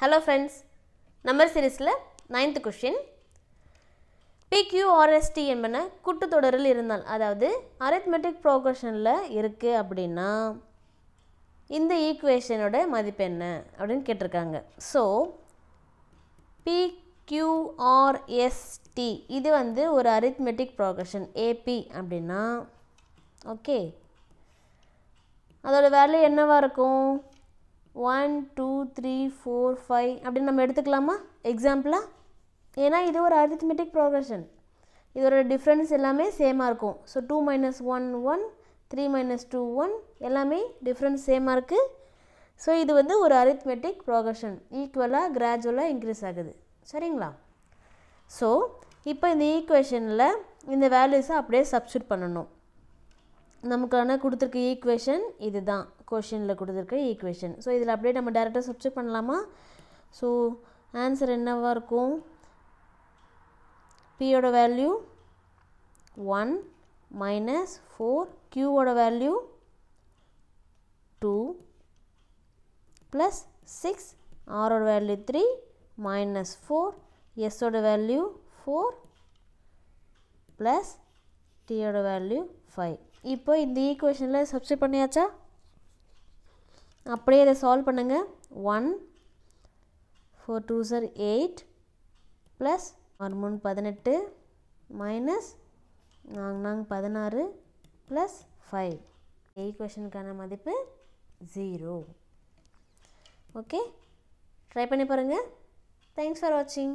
hello friends number சீரீஸில் ninth question P Q R S T என்பன கூட்டத்தொடரில் இருந்தால் அதாவது அரித்மெட்டிக் ப்ரோக்ரஷனில் இருக்குது அப்படின்னா இந்த ஈக்குவேஷனோட மதிப்பு என்ன அப்படின்னு கேட்டிருக்காங்க ஸோ பிக்யூஆர்எஸ்டி இது வந்து ஒரு அரித்மெட்டிக் ப்ரோக்ரஷன் ஏபி அப்படின்னா ஓகே அதோடய வேல்யூ என்னவாக இருக்கும் one two three four five அப்படின்னு நம்ம எடுத்துக்கலாமா எக்ஸாம்பிளாக ஏன்னா இது ஒரு அரித்மெட்டிக் ப்ரோக்ரஷன் இதோட டிஃப்ரென்ஸ் எல்லாமே சேமாக இருக்கும் so two minus one one three minus two one எல்லாமே டிஃப்ரென்ஸ் சேமாக இருக்குது ஸோ இது வந்து ஒரு அரித்மெட்டிக் ப்ரோக்ரஷன் ஈக்குவலாக கிராஜுவலாக இன்க்ரீஸ் ஆகுது சரிங்களா ஸோ இப்போ இந்த ஈக்குவேஷனில் இந்த வேல்யூஸை அப்படியே சப்ஸ்டியூட் பண்ணணும் நமக்கான கொடுத்துருக்க ஈக்குவேஷன் இது தான் கொஷினில் கொடுத்துருக்க ஈக்குவேஷன் ஸோ இதில் அப்படியே நம்ம டேரெக்டாக சப்ஸ்டியூட் பண்ணலாமா ஸோ ஆன்சர் என்னவாக இருக்கும் பியோட வேல்யூ ஒன் மைனஸ் ஃபோர் கியூவோட வேல்யூ டூ ப்ளஸ் சிக்ஸ் ஆரோட வேல்யூ த்ரீ மைனஸ் ஃபோர் எஸ்ஸோட வேல்யூ ஃபோர் ப்ளஸ் டியோட வேல்யூ ஃபைவ் இப்போ இந்த ஈக்குவேஷனில் சப்ஸ்டியூட் பண்ணியாச்சா அப்படியே இதை சால்வ் பண்ணுங்கள் one four two sir eight plus ஆறு மூணு பதினெட்டு மைனஸ் நாங்க நாங் பதினாறு ப்ளஸ் ஃபைவ் ஈக்குவேஷனுக்கான மதிப்பு ஜீரோ ஓகே ட்ரை பண்ணி பாருங்கள் தேங்க்ஸ் ஃபார் வாட்சிங்